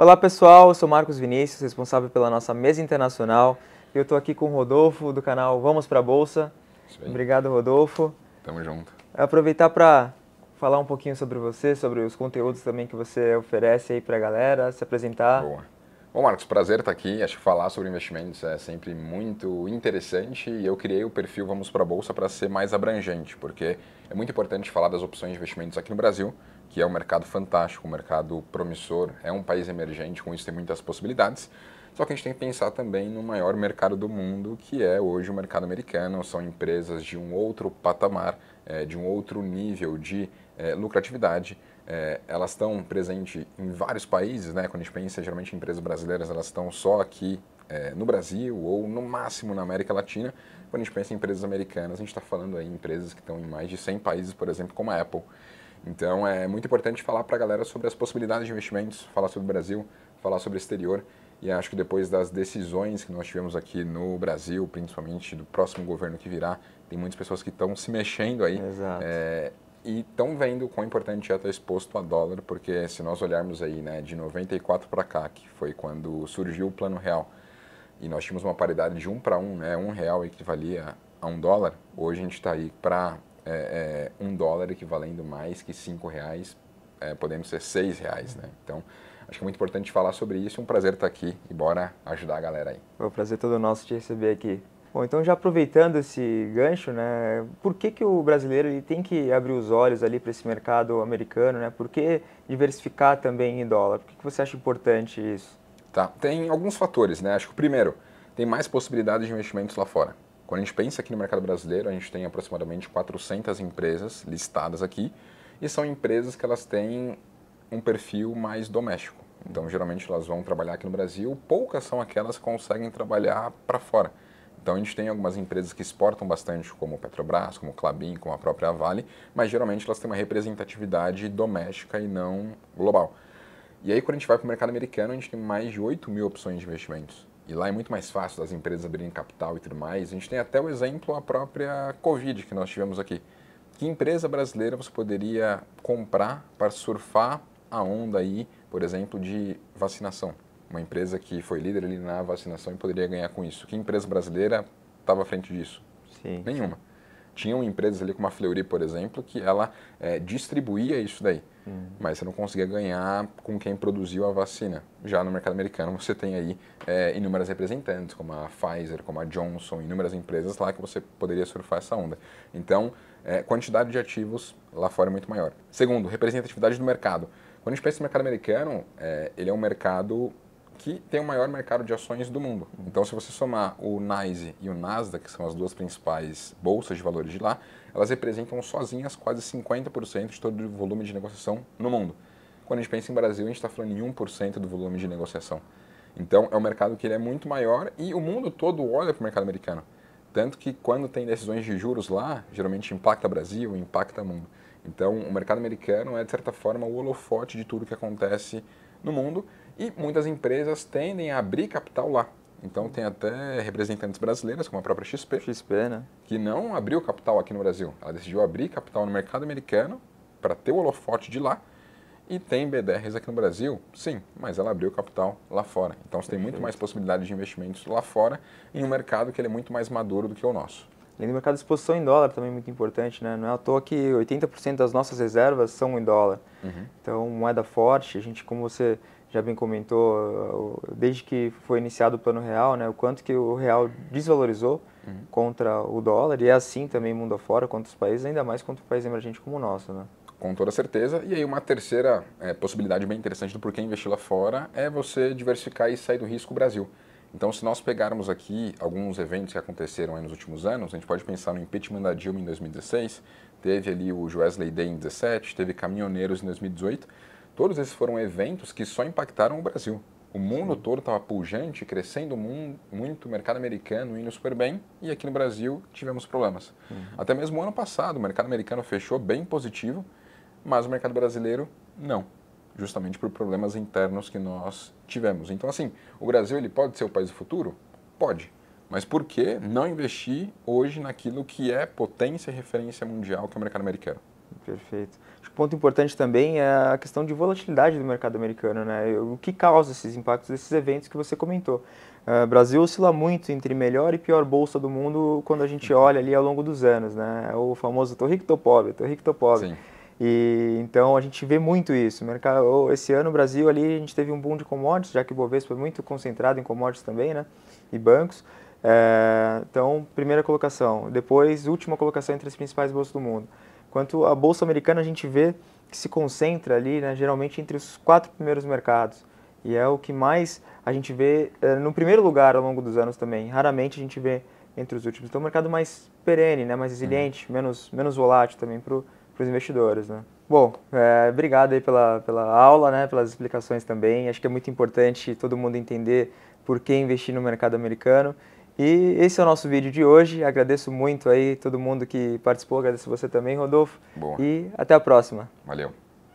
Olá pessoal, eu sou Marcos Vinícius, responsável pela nossa mesa internacional. Eu estou aqui com o Rodolfo do canal Vamos para a Bolsa. Obrigado, Rodolfo. Tamo junto. Aproveitar para falar um pouquinho sobre você, sobre os conteúdos também que você oferece aí para a galera, se apresentar. Boa. Bom, Marcos, prazer estar aqui. Acho que falar sobre investimentos é sempre muito interessante e eu criei o perfil Vamos para a Bolsa para ser mais abrangente, porque é muito importante falar das opções de investimentos aqui no Brasil, que é um mercado fantástico, um mercado promissor, é um país emergente, com isso tem muitas possibilidades. Só que a gente tem que pensar também no maior mercado do mundo, que é hoje o mercado americano. São empresas de um outro patamar, é, de um outro nível de é, lucratividade é, elas estão presentes em vários países, né? Quando a gente pensa, geralmente empresas brasileiras elas estão só aqui é, no Brasil ou no máximo na América Latina. Quando a gente pensa em empresas americanas, a gente está falando aí em empresas que estão em mais de 100 países, por exemplo, como a Apple. Então é muito importante falar para a galera sobre as possibilidades de investimentos, falar sobre o Brasil, falar sobre o exterior. E acho que depois das decisões que nós tivemos aqui no Brasil, principalmente do próximo governo que virá, tem muitas pessoas que estão se mexendo aí. Exato. É, e estão vendo o quão importante é estar exposto a dólar, porque se nós olharmos aí, né, de 94 para cá, que foi quando surgiu o Plano Real, e nós tínhamos uma paridade de 1 um para 1, um, né, 1 um real equivalia a 1 um dólar, hoje a gente está aí para é, é, 1 um dólar equivalendo mais que 5 reais, é, podendo ser 6 reais, né, então... Acho que é muito importante falar sobre isso. É um prazer estar tá aqui e bora ajudar a galera aí. O prazer todo nosso te receber aqui. Bom, então já aproveitando esse gancho, né, por que, que o brasileiro ele tem que abrir os olhos ali para esse mercado americano, né? Por que diversificar também em dólar? Por que, que você acha importante isso? Tá, tem alguns fatores, né? Acho que o primeiro, tem mais possibilidades de investimentos lá fora. Quando a gente pensa aqui no mercado brasileiro, a gente tem aproximadamente 400 empresas listadas aqui e são empresas que elas têm um perfil mais doméstico. Então, geralmente elas vão trabalhar aqui no Brasil, poucas são aquelas que conseguem trabalhar para fora. Então a gente tem algumas empresas que exportam bastante, como Petrobras, como Clabin, como a própria Vale, mas geralmente elas têm uma representatividade doméstica e não global. E aí quando a gente vai para o mercado americano, a gente tem mais de 8 mil opções de investimentos. E lá é muito mais fácil das empresas abrirem capital e tudo mais. A gente tem até o exemplo a própria Covid que nós tivemos aqui. Que empresa brasileira você poderia comprar para surfar a onda aí, por exemplo, de vacinação? uma empresa que foi líder ali na vacinação e poderia ganhar com isso. Que empresa brasileira estava à frente disso? Sim, Nenhuma. Tinham empresas ali como a Fleury, por exemplo, que ela é, distribuía isso daí, hum. mas você não conseguia ganhar com quem produziu a vacina. Já no mercado americano você tem aí é, inúmeras representantes, como a Pfizer, como a Johnson, inúmeras empresas lá que você poderia surfar essa onda. Então, é, quantidade de ativos lá fora é muito maior. Segundo, representatividade do mercado. Quando a gente pensa no mercado americano, ele é um mercado que tem o maior mercado de ações do mundo. Então, se você somar o NYSE e o Nasdaq, que são as duas principais bolsas de valores de lá, elas representam sozinhas quase 50% de todo o volume de negociação no mundo. Quando a gente pensa em Brasil, a gente está falando em 1% do volume de negociação. Então, é um mercado que ele é muito maior e o mundo todo olha para o mercado americano. Tanto que quando tem decisões de juros lá, geralmente impacta Brasil, impacta o mundo. Então, o mercado americano é, de certa forma, o holofote de tudo que acontece no mundo e muitas empresas tendem a abrir capital lá. Então tem até representantes brasileiras, como a própria XP, XP né? que não abriu capital aqui no Brasil. Ela decidiu abrir capital no mercado americano para ter o holofote de lá. E tem BDRs aqui no Brasil? Sim, mas ela abriu capital lá fora. Então você tem muito mais possibilidades de investimentos lá fora em um mercado que ele é muito mais maduro do que o nosso. Além do mercado de exposição em dólar também é muito importante, né? Não é à toa que 80% das nossas reservas são em dólar. Uhum. Então, moeda forte, a gente, como você já bem comentou, desde que foi iniciado o Plano Real, né, o quanto que o real desvalorizou uhum. contra o dólar, e é assim também mundo afora, contra os países, ainda mais contra o país emergente como o nosso. Né? Com toda certeza. E aí uma terceira é, possibilidade bem interessante do porquê investir lá fora é você diversificar e sair do risco Brasil. Então, se nós pegarmos aqui alguns eventos que aconteceram nos últimos anos, a gente pode pensar no impeachment da Dilma em 2016, teve ali o Wesley Day em 2017, teve caminhoneiros em 2018, Todos esses foram eventos que só impactaram o Brasil. O mundo Sim. todo estava pujante, crescendo muito, o mercado americano indo super bem, e aqui no Brasil tivemos problemas. Uhum. Até mesmo ano passado, o mercado americano fechou bem positivo, mas o mercado brasileiro não, justamente por problemas internos que nós tivemos. Então, assim, o Brasil ele pode ser o país do futuro? Pode. Mas por que não investir hoje naquilo que é potência e referência mundial, que é o mercado americano? Perfeito. Acho que o ponto importante também é a questão de volatilidade do mercado americano, né? O que causa esses impactos desses eventos que você comentou? Ah, o uh, Brasil oscila muito entre melhor e pior bolsa do mundo quando a gente uhum. olha ali ao longo dos anos, né? É o famoso tô rico, tô pobre, tô rico, tô pobre. Sim. E, então a gente vê muito isso. Mercado, esse ano o Brasil ali a gente teve um boom de commodities, já que o Bovespa é muito concentrado em commodities também, né? E bancos. É, então primeira colocação, depois última colocação entre as principais bolsas do mundo. Quanto à bolsa americana, a gente vê que se concentra ali, né, geralmente entre os quatro primeiros mercados. E é o que mais a gente vê é, no primeiro lugar ao longo dos anos também. Raramente a gente vê entre os últimos. Então, um mercado mais perene, né, mais resiliente, uhum. menos, menos volátil também para os investidores. Né. Bom, é, obrigado aí pela, pela aula, né, pelas explicações também. Acho que é muito importante todo mundo entender por que investir no mercado americano. E esse é o nosso vídeo de hoje. Agradeço muito aí todo mundo que participou, agradeço você também, Rodolfo. Boa. E até a próxima. Valeu.